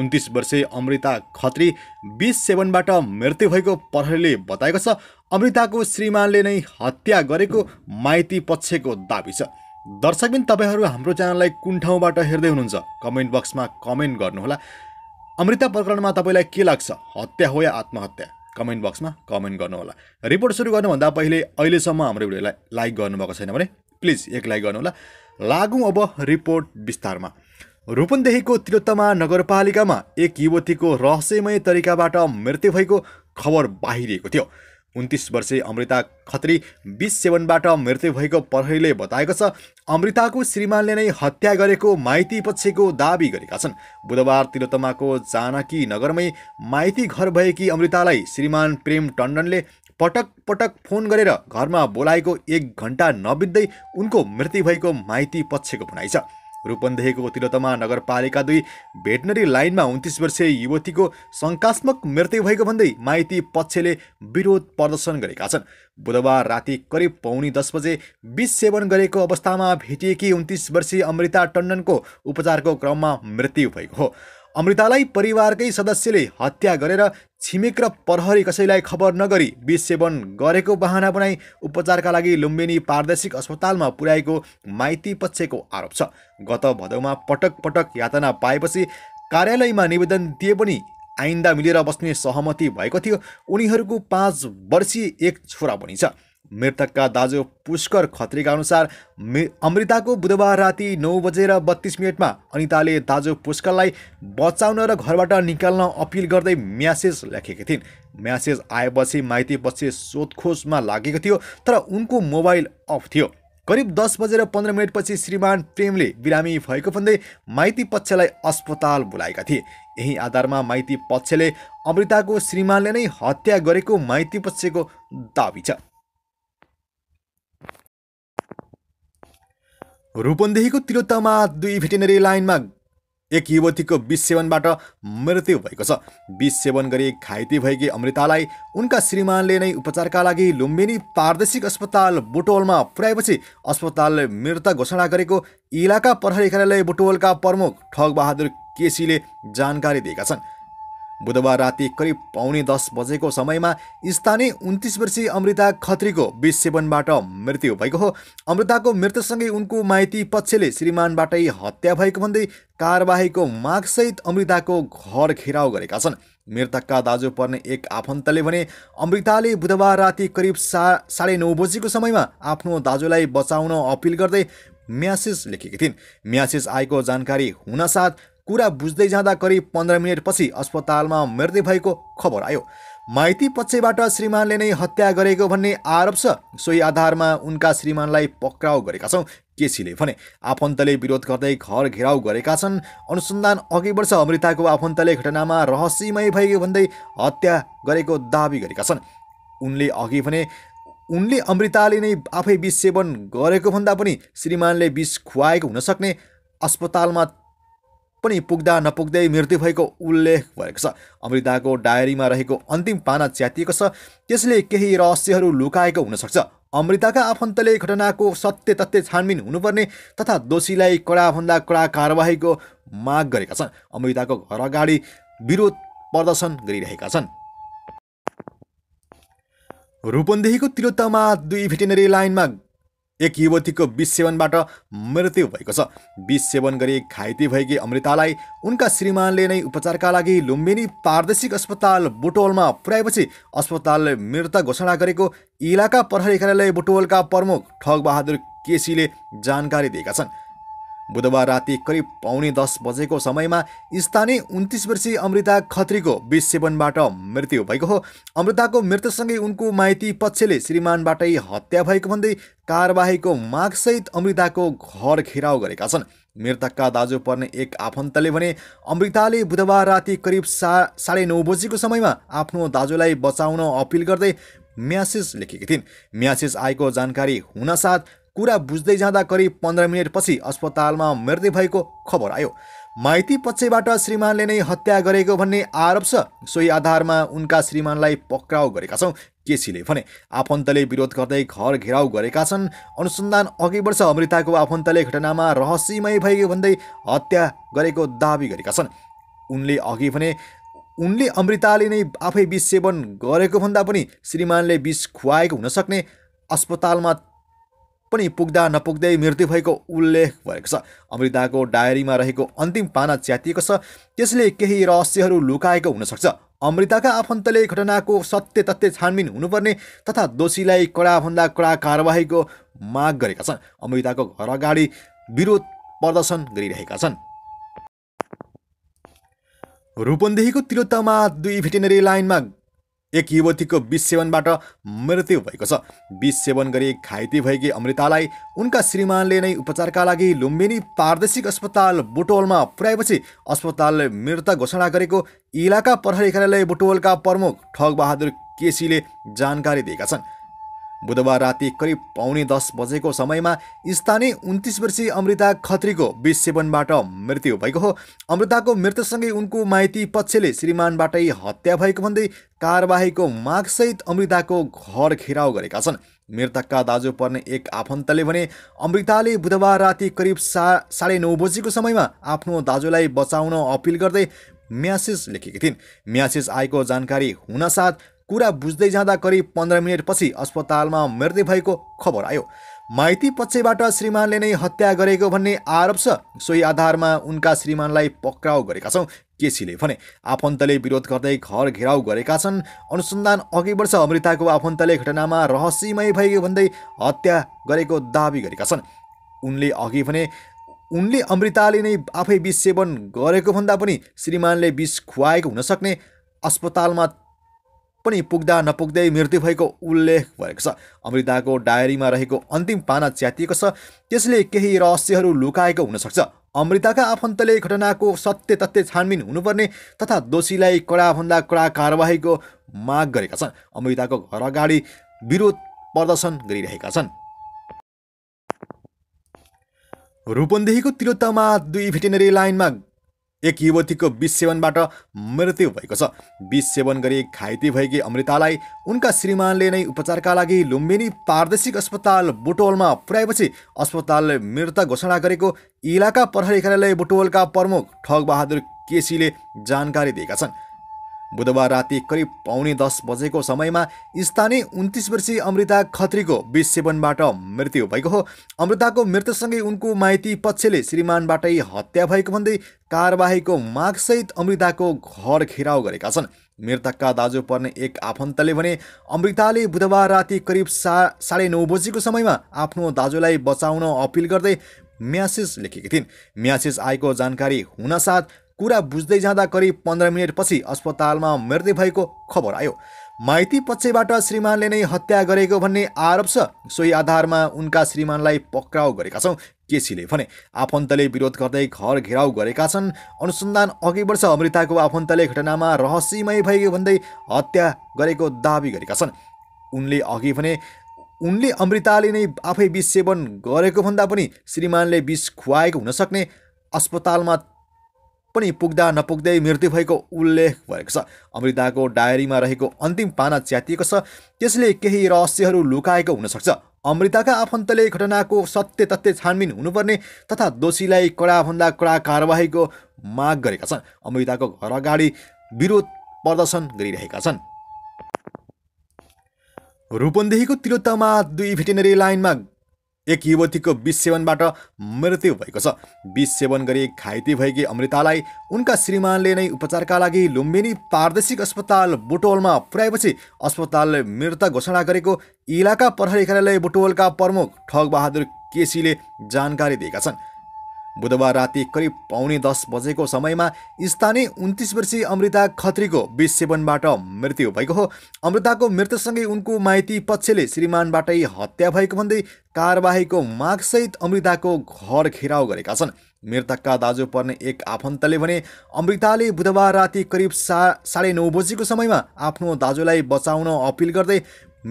उन्तिस वर्षीय अमृता खत्री बिस सेभेनबाट मृत्यु भएको प्रहरीले बताएको छ अमृताको श्रीमानले नै हत्या गरेको माइती पक्षको दावी छ दर्शकबिन तपाईँहरू हाम्रो च्यानललाई कुन ठाउँबाट हेर्दै हुनुहुन्छ कमेन्ट बक्समा कमेन्ट गर्नुहोला अमृता प्रकरणमा तपाईँलाई के लाग्छ हत्या हो या आत्महत्या कमेन्ट बक्समा कमेन्ट गर्नुहोला रिपोर्ट सुरु गर्नुभन्दा पहिले अहिलेसम्म हाम्रो भिडियोलाई लाइक गर्नुभएको छैन भने प्लिज एक लाइक गर्नुहोला लागौँ अब रिपोर्ट विस्तारमा रूपन्देहीको त्रियोत्तमा नगरपालिकामा एक युवतीको रहस्यमय तरिकाबाट मृत्यु भएको खबर बाहिरिएको थियो उन्तिस वर्षे अमृता खत्री बिस सेवनबाट मृत्यु भएको प्रहरीले बताएको छ अमृताको श्रीमानले नै हत्या गरेको माइती पक्षको दावी गरेका छन् बुधबार तिलोतमाको जानकी नगरमै माइती घर भएकी अमृतालाई श्रीमान प्रेम टन्डनले पटक पटक फोन गरेर घरमा बोलाएको एक घन्टा नबित्दै उनको मृत्यु भएको माइती पक्षको भनाइ छ रूपन्देहीको तिलोतमा नगरपालिका दुई भेटनरी लाइनमा उन्तिस वर्षीय युवतीको शङ्कात्मक मृत्यु भएको भन्दै माइती पक्षले विरोध प्रदर्शन गरेका छन् बुधबार राति करिब पौनी दस बजे बिस सेवन गरेको अवस्थामा भेटिएकी उन्तिस वर्षीय अमृता टन्डनको उपचारको क्रममा मृत्यु भएको हो अमृतालाई परिवारकै सदस्यले हत्या गरेर छिमेक र प्रहरी कसैलाई खबर नगरी विष सेवन गरेको बहाना बनाई उपचारका लागि लुम्बिनी प्रादेशिक अस्पतालमा पुर्याएको माइती पक्षको आरोप छ गत भदौमा पटक पटक यातना पाएपछि कार्यालयमा निवेदन दिए पनि आइन्दा मिलेर बस्ने सहमति भएको थियो उनीहरूको पाँच वर्षीय एक छोरा पनि छ मृतकका दाजु पुष्कर खत्रीका अनुसार अमृताको बुधबार राति नौ बजेर बत्तिस मिनटमा अनिताले दाजु पुष्करलाई बचाउन र घरबाट निकाल्न अपिल गर्दै म्यासेज लेखेकी थिइन् म्यासेज आएपछि माइती सोधखोजमा लागेको थियो तर उनको मोबाइल अफ थियो करिब दस बजेर पन्ध्र मिनटपछि श्रीमान प्रेमले बिरामी भएको भन्दै माइती पक्षलाई अस्पताल बोलाएका थिए यही आधारमा माइती पक्षले अमृताको श्रीमानले नै हत्या गरेको माइती पक्षको दावी छ रूपन्देहीको तिलोत्तामा दुई भेटेनरी लाइनमा एक युवतीको विष सेवनबाट मृत्यु भएको छ विष सेवन गरी घाइते भएकी अमृतालाई उनका श्रीमानले नै उपचारका लागि लुम्बिनी प्रादेशिक अस्पताल बुटोलमा पुर्याएपछि अस्पतालले मृत घोषणा गरेको इलाका प्रहरी कार्यालय बुटोलका प्रमुख ठगबहादुर केसीले जानकारी दिएका छन् बुधबार राति करिब पाउने दस बजेको समयमा स्थानीय उन्तिस वर्षीय अमृता खत्रीको विष सेवनबाट मृत्यु भएको हो अमृताको मृत्युसँगै उनको माइती पक्षले श्रीमानबाटै हत्या भएको भन्दै कारवाहीको मागसहित अमृताको घर घेराउ गरेका छन् मृतकका दाजु पर्ने एक आफन्तले भने अमृताले बुधबार राति करिब सा साढे नौ बजीको समयमा आफ्नो दाजुलाई बचाउन अपिल गर्दै म्यासेज लेखेकी थिइन् म्यासेज आएको जानकारी हुनसाथ कुरा बुझ्दै जाँदा करिब पन्ध्र मिनटपछि अस्पतालमा मृत्यु भएको खबर आयो माइती पक्षबाट श्रीमानले नै हत्या गरेको भन्ने आरोप छ सोही आधारमा उनका श्रीमानलाई पक्राउ गरेका छौँ केसीले भने आफन्तले विरोध गर्दै घर घेराउ गरेका छन् अनुसन्धान अघि बढ्छ अमृताको आफन्तले घटनामा रहस्यमय भएको भन्दै हत्या गरेको दावी गरेका छन् उनले अघि भने उनले अमृताले नै आफै विष सेवन गरेको भन्दा पनि श्रीमानले विष खुवाएको हुनसक्ने अस्पतालमा पनि पुग्दा नपुग्दै मृत्यु भएको उल्लेख भएको छ अमृताको डायरीमा रहेको अन्तिम पाना च्यातिएको छ त्यसले केही रहस्यहरू लुकाएको हुनसक्छ अमृताका आफन्तले घटनाको सत्य तथ्य छानबिन हुनुपर्ने तथा दोषीलाई कडाभन्दा कडा कारवाहीको माग गरेका छन् अमृताको घर अगाडि विरोध प्रदर्शन गरिरहेका छन् रूपन्देहीको तिरोतामा दुई भेटेनरी लाइनमा एक युवतीको विष सेवनबाट मृत्यु भएको छ विष सेवन गरी घाइते भएकी अमृतालाई उनका श्रीमानले नै उपचारका लागि लुम्बिनी प्रादेशिक अस्पताल बुटोलमा पुर्याएपछि अस्पतालले मृत घोषणा गरेको इलाका प्रहरी कार्यालय बुटोलका प्रमुख ठगबहादुर केसीले जानकारी दिएका छन् बुधबार राति करिब पाउने दस बजेको समयमा स्थानीय उन्तिस वर्षीय अमृता खत्रीको विष सेवनबाट मृत्यु भएको हो अमृताको मृत्युसँगै उनको माइती पक्षले श्रीमानबाटै हत्या भएको भन्दै कारवाहीको मागसहित अमृताको घर घेराउ गरेका छन् मृतकका दाजु पर्ने एक आफन्तले भने अमृताले बुधबार राति करिब सा साढे नौ बजीको समयमा आफ्नो दाजुलाई बचाउन अपिल गर्दै म्यासेज लेखेकी थिइन् म्यासेज आएको जानकारी हुनसाथ कुरा बुझ्दै जाँदा करिब पन्ध्र मिनटपछि अस्पतालमा मृत्यु भएको खबर आयो माइती पक्षबाट श्रीमानले नै हत्या गरेको भन्ने आरोप छ सोही आधारमा उनका श्रीमानलाई पक्राउ गरेका छौँ केसीले भने आफन्तले विरोध गर्दै घर घेराउ गरेका छन् अनुसन्धान अघि बढ्छ अमृताको आफन्तले घटनामा रहस्यमय भएको भन्दै हत्या गरेको दावी गरेका छन् उनले अघि भने उनले अमृताले नै आफै विष सेवन गरेको भन्दा पनि श्रीमानले विष खुवाएको हुनसक्ने अस्पतालमा पनि पुग्दा नपुग्दै मृत्यु भएको उल्लेख भएको छ अमृताको डायरीमा रहेको अन्तिम पाना च्यातिएको छ त्यसले केही रहस्यहरू लुकाएको हुनसक्छ अमृताका आफन्तले घटनाको सत्य तथ्य छानबिन हुनुपर्ने तथा दोषीलाई कडाभन्दा कडा कारवाहीको माग गरेका छन् अमृताको घर अगाडि विरोध प्रदर्शन गरिरहेका छन् रूपन्देहीको तिरोत्तामा दुई भेटेनरी लाइनमा एक युवतीको विष सेवनबाट मृत्यु भएको छ विष गरी घाइते भएकी अमृतालाई उनका श्रीमानले नै उपचारका लागि लुम्बिनी प्रादेशिक अस्पताल बुटोलमा पुर्याएपछि अस्पतालले मृत घोषणा गरेको इलाका प्रहरी कार्यालय बुटोलका प्रमुख ठगबहादुर केसीले जानकारी दिएका छन् बुधबार राति करिब पाउने दस बजेको समयमा स्थानीय उन्तिस वर्षीय अमृता खत्रीको विष सेवनबाट मृत्यु भएको हो अमृताको मृत्युसँगै उनको माइती पक्षले श्रीमानबाटै हत्या भएको भन्दै कारबाहीको मागसहित अमृताको घर घेराउ गरेका छन् मृतकका दाजु पर्ने एक आफन्तले भने अमृताले बुधबार राति करिब सा साढे नौ बजीको समयमा आफ्नो दाजुलाई बचाउन अपिल गर्दै म्यासेज लेखेकी थिइन् म्यासेज आएको जानकारी हुनसाथ कुरा बुझ्दै जाँदा करिब पन्ध्र मिनटपछि अस्पतालमा मृत्यु भएको खबर आयो माइती पक्षबाट श्रीमानले नै हत्या गरेको भन्ने आरोप छ सोही आधारमा उनका श्रीमानलाई पक्राउ गरेका छौँ केसीले भने आफन्तले विरोध गर्दै घर घेराउ गरेका छन् अनुसन्धान अघि बढ्छ अमृताको आफन्तले घटनामा रहस्यमय भएको भन्दै हत्या गरेको दावी गरेका छन् उनले अघि भने उनले अमृताले नै आफै विष सेवन गरेको भन्दा पनि श्रीमानले विष खुवाएको हुनसक्ने अस्पतालमा पनि पुग्दा नपुग्दै मृत्यु भएको उल्लेख भएको छ अमृताको डायरीमा रहेको अन्तिम पाना च्यातिएको छ त्यसले केही रहस्यहरू लुकाएको हुनसक्छ अमृताका आफन्तले घटनाको सत्य तथ्य छानबिन हुनुपर्ने तथा दोषीलाई कडाभन्दा कडा कारवाहीको माग गरेका छन् अमृताको घर अगाडि विरोध प्रदर्शन गरिरहेका छन् रूपन्देहीको तिरोत्तामा दुई भेटेनरी लाइनमा एक युवतीको विष सेवनबाट मृत्यु भएको छ विष सेवन गरी घाइते भएकी अमृतालाई उनका श्रीमानले नै उपचारका लागि लुम्बिनी प्रादेशिक अस्पताल बुटोलमा पुर्याएपछि अस्पतालले मृत घोषणा गरेको इलाका प्रहरी कार्यालय बुटोलका प्रमुख ठगबहादुर केसीले जानकारी दिएका छन् बुधबार राति करिब पाउने दस बजेको समयमा स्थानीय उन्तिस वर्षीय अमृता खत्रीको विष सेवनबाट मृत्यु भएको हो अमृताको मृत्युसँगै उनको माइती पक्षले श्रीमानबाटै हत्या भएको भन्दै कारबाहीको मागसहित अमृताको घर घेराउ गरेका छन् मृतकका दाजु पर्ने एक आफन्तले भने अमृताले बुधबार राति करिब सा साढे नौ बजीको समयमा आफ्नो दाजुलाई बचाउन अपिल गर्दै म्यासेज लेखेकी थिइन् म्यासेज आएको जानकारी हुनसाथ कुरा बुझ्दै जाँदा करिब पन्ध्र मिनटपछि अस्पतालमा मृत्यु भएको खबर आयो माइती पक्षबाट श्रीमानले नै हत्या गरेको भन्ने आरोप छ सोही आधारमा उनका श्रीमानलाई पक्राउ गरेका छौँ केसीले भने आफन्तले विरोध गर्दै घर घेराउ गरेका छन् अनुसन्धान अघि बढ्छ अमृताको आफन्तले घटनामा रहस्यमय भएको भन्दै हत्या गरेको दावी गरेका छन् उनले अघि भने उनले अमृताले नै आफै विष सेवन गरेको भन्दा पनि श्रीमानले विष खुवाएको हुनसक्ने अस्पतालमा पनि पुग्दा नपुग्दै मृत्यु भएको उल्लेख भएको छ अमृताको डायरीमा रहेको अन्तिम पाना च्यातिएको छ त्यसले केही रहस्यहरू लुकाएको हुनसक्छ अमृताका आफन्तले घटनाको सत्य तथ्य छानबिन हुनुपर्ने तथा दोषीलाई कडाभन्दा कडा कारवाहीको माग गरेका छन् अमृताको घर अगाडि विरोध प्रदर्शन गरिरहेका छन् रूपन्देहीको तिरोत्तामा दुई भेटेनरी लाइनमा एक युवतीको विष सेवनबाट मृत्यु भएको छ विष सेवन गरी घाइते भएकी अमृतालाई उनका श्रीमानले नै उपचारका लागि लुम्बिनी प्रादेशिक अस्पताल बुटोलमा पुर्याएपछि अस्पतालले मृत घोषणा गरेको इलाका प्रहरी कार्यालय बुटोलका प्रमुख ठगबहादुर केसीले जानकारी दिएका छन् बुधबार राति करिब पाउने दस बजेको समयमा स्थानीय उन्तिस वर्षीय अमृता खत्रीको विष सेवनबाट मृत्यु भएको हो अमृताको मृत्युसँगै उनको माइती पक्षले श्रीमानबाटै हत्या भएको भन्दै कारवाहीको मागसहित अमृताको घर घेराउ गरेका छन् मृतकका दाजु पर्ने एक आफन्तले भने अमृताले बुधबार राति करिब सा साढे नौ बजीको समयमा आफ्नो दाजुलाई बचाउन अपिल गर्दै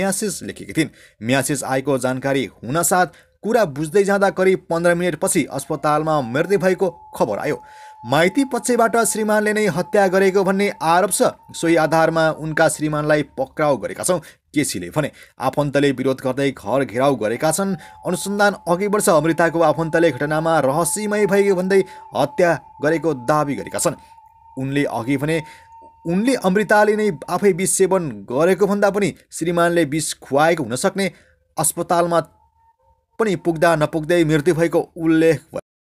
म्यासेज लेखेकी थिइन् म्यासेज आएको जानकारी हुनसाथ कुरा बुझ्दै जाँदा करिब पन्ध्र मिनटपछि अस्पतालमा मृत्यु भएको खबर आयो माइती पक्षबाट श्रीमानले नै हत्या गरेको भन्ने आरोप छ सोही आधारमा उनका श्रीमानलाई पक्राउ गरेका छौँ केसीले भने आफन्तले विरोध गर्दै घर घेराउ गरेका छन् अनुसन्धान अघि बढ्छ अमृताको आफन्तले घटनामा रहस्यमय भएको भन्दै हत्या गरेको दावी गरेका छन् उनले अघि भने उनले अमृताले नै आफै विष सेवन गरेको भन्दा पनि श्रीमानले विष खुवाएको हुनसक्ने अस्पतालमा पनि पुग्दा नपुग्दै मृत्यु भएको उल्लेख